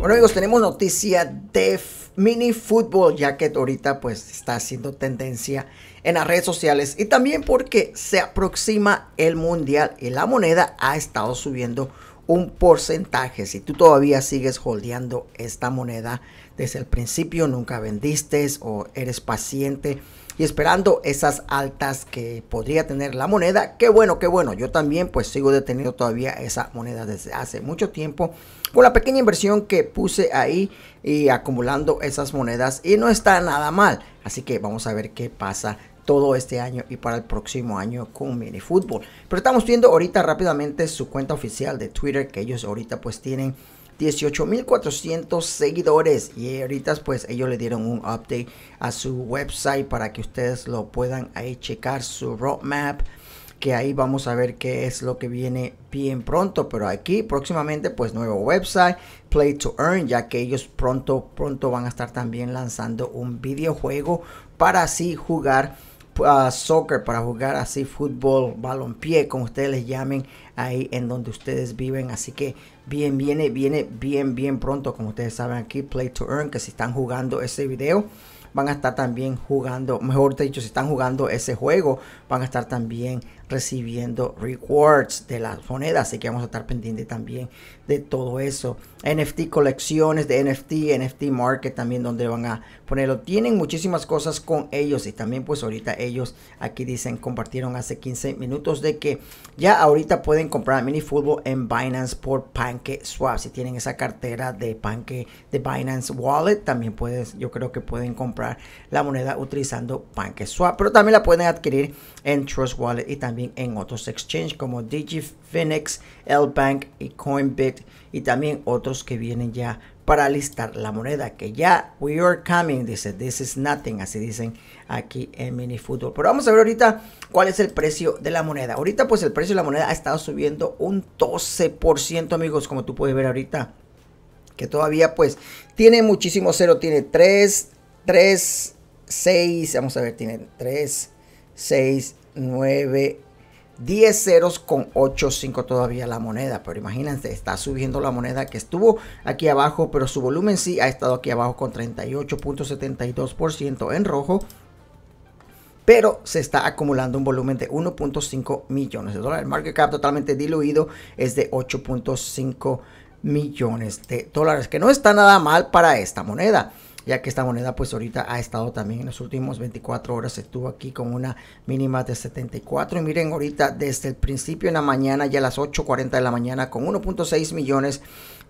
Bueno amigos, tenemos noticia de mini fútbol, ya que ahorita pues está haciendo tendencia en las redes sociales y también porque se aproxima el mundial y la moneda ha estado subiendo un porcentaje. Si tú todavía sigues holdeando esta moneda desde el principio, nunca vendiste o eres paciente y esperando esas altas que podría tener la moneda, qué bueno, qué bueno. Yo también pues sigo deteniendo todavía esa moneda desde hace mucho tiempo con la pequeña inversión que puse ahí y acumulando esas monedas y no está nada mal. Así que vamos a ver qué pasa todo este año y para el próximo año con mini fútbol. Pero estamos viendo ahorita rápidamente su cuenta oficial de Twitter, que ellos ahorita pues tienen 18.400 seguidores y ahorita pues ellos le dieron un update a su website para que ustedes lo puedan ahí checar su roadmap que ahí vamos a ver qué es lo que viene bien pronto, pero aquí próximamente pues nuevo website, Play to Earn, ya que ellos pronto, pronto van a estar también lanzando un videojuego para así jugar soccer, para jugar así fútbol, balonpié como ustedes les llamen, ahí en donde ustedes viven. Así que bien, viene, viene bien, bien pronto, como ustedes saben aquí, Play to Earn, que si están jugando ese video van a estar también jugando, mejor dicho, si están jugando ese juego, van a estar también recibiendo rewards de las monedas, así que vamos a estar pendientes también de todo eso. NFT colecciones de NFT, NFT Market también donde van a ponerlo. Tienen muchísimas cosas con ellos y también pues ahorita ellos aquí dicen compartieron hace 15 minutos de que ya ahorita pueden comprar mini fútbol en Binance por PancakeSwap. Si tienen esa cartera de Panque de Binance Wallet, también puedes, yo creo que pueden comprar la moneda utilizando swap pero también la pueden adquirir en Trust Wallet y también en otros exchanges como L Bank y Coinbit y también otros que vienen ya para listar la moneda que ya we are coming dice this is nothing así dicen aquí en mini fútbol pero vamos a ver ahorita cuál es el precio de la moneda ahorita pues el precio de la moneda ha estado subiendo un 12% amigos como tú puedes ver ahorita que todavía pues tiene muchísimo cero tiene 3 3, 6, vamos a ver, tienen 3, 6, 9, 10 ceros con 8.5 todavía la moneda, pero imagínense, está subiendo la moneda que estuvo aquí abajo, pero su volumen sí ha estado aquí abajo con 38.72% en rojo, pero se está acumulando un volumen de 1.5 millones de dólares. El market cap totalmente diluido es de 8.5 millones de dólares, que no está nada mal para esta moneda ya que esta moneda pues ahorita ha estado también en los últimos 24 horas, estuvo aquí con una mínima de 74 y miren ahorita desde el principio en la mañana ya a las 8.40 de la mañana con 1.6 millones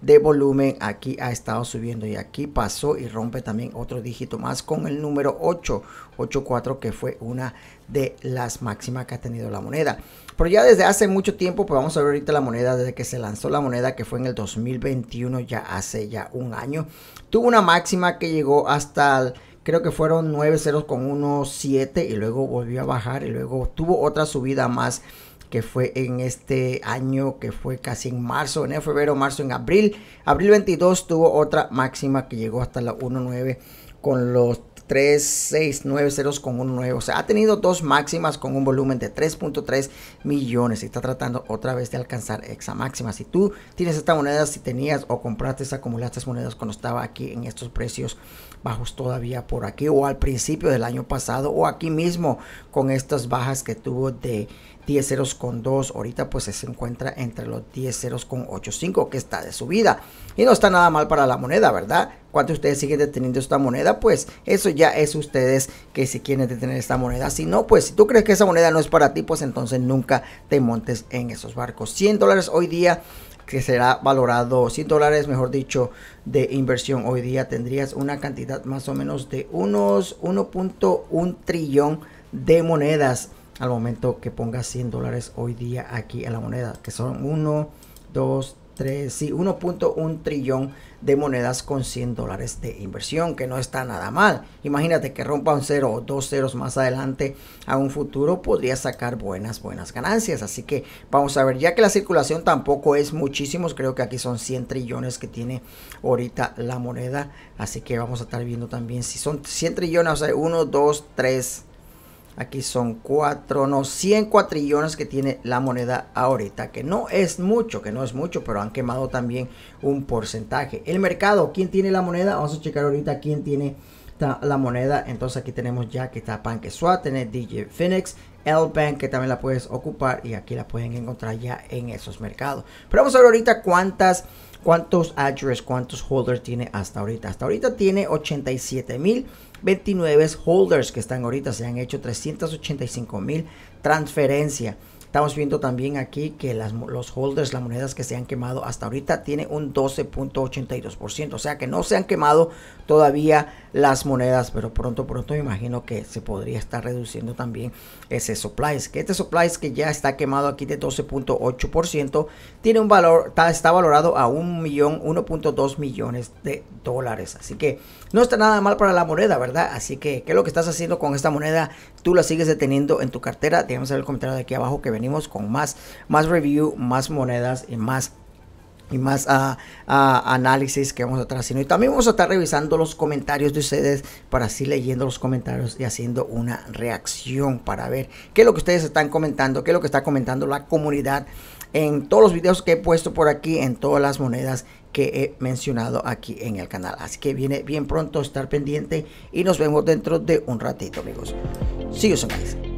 de volumen aquí ha estado subiendo y aquí pasó y rompe también otro dígito más con el número 884 que fue una de las máximas que ha tenido la moneda pero ya desde hace mucho tiempo pues vamos a ver ahorita la moneda desde que se lanzó la moneda que fue en el 2021 ya hace ya un año tuvo una máxima que llegó hasta creo que fueron 9.017 con 1.7 y luego volvió a bajar y luego tuvo otra subida más que fue en este año, que fue casi en marzo, en febrero, marzo, en abril. Abril 22 tuvo otra máxima que llegó hasta la 1.9 con los 3, 6, 9 ceros con un 9. O sea, ha tenido dos máximas con un volumen de 3.3 millones y está tratando otra vez de alcanzar esa máxima. Si tú tienes esta moneda, si tenías o compraste, acumulaste monedas cuando estaba aquí en estos precios bajos todavía por aquí o al principio del año pasado o aquí mismo con estas bajas que tuvo de 10 ceros con 2 ahorita pues se encuentra entre los 10 ceros con 85 que está de subida y no está nada mal para la moneda verdad cuánto ustedes siguen deteniendo esta moneda, pues eso ya es ustedes que si quieren detener esta moneda. Si no, pues si tú crees que esa moneda no es para ti, pues entonces nunca te montes en esos barcos. 100 dólares hoy día que será valorado 100 dólares, mejor dicho, de inversión hoy día tendrías una cantidad más o menos de unos 1.1 trillón de monedas al momento que pongas 100 dólares hoy día aquí en la moneda, que son 1, 2, 3, sí, 1.1 trillón de monedas con 100 dólares de inversión, que no está nada mal. Imagínate que rompa un cero o dos ceros más adelante a un futuro, podría sacar buenas, buenas ganancias. Así que vamos a ver, ya que la circulación tampoco es muchísimos, creo que aquí son 100 trillones que tiene ahorita la moneda. Así que vamos a estar viendo también si son 100 trillones, o sea, 1, 2, 3, Aquí son 4, no, 100 cuatrillones que tiene la moneda ahorita, que no es mucho, que no es mucho, pero han quemado también un porcentaje. El mercado, ¿quién tiene la moneda? Vamos a checar ahorita quién tiene la moneda. Entonces aquí tenemos ya que está Swap, tenés DJ Phoenix, L-Bank que también la puedes ocupar y aquí la pueden encontrar ya en esos mercados. Pero vamos a ver ahorita cuántas cuántos address, cuántos holders tiene hasta ahorita. Hasta ahorita tiene 87.029 holders que están ahorita, se han hecho 385.000 transferencias. Estamos viendo también aquí que los holders, las monedas que se han quemado hasta ahorita, tiene un 12.82%. O sea que no se han quemado todavía las monedas, pero pronto, pronto me imagino que se podría estar reduciendo también ese supply. que este supply que ya está quemado aquí de 12.8%, tiene un valor, está, valorado a un millón, 1.2 millones de dólares. Así que no está nada mal para la moneda, ¿verdad? Así que, ¿qué es lo que estás haciendo con esta moneda? ¿Tú la sigues deteniendo en tu cartera? Déjame saber el comentario de aquí abajo que venimos con más, más review, más monedas y más y más ah, ah, análisis que vamos a estar haciendo. Y también vamos a estar revisando los comentarios de ustedes para así leyendo los comentarios y haciendo una reacción para ver qué es lo que ustedes están comentando, qué es lo que está comentando la comunidad en todos los videos que he puesto por aquí, en todas las monedas que he mencionado aquí en el canal. Así que viene bien pronto estar pendiente y nos vemos dentro de un ratito, amigos. See you soon, guys.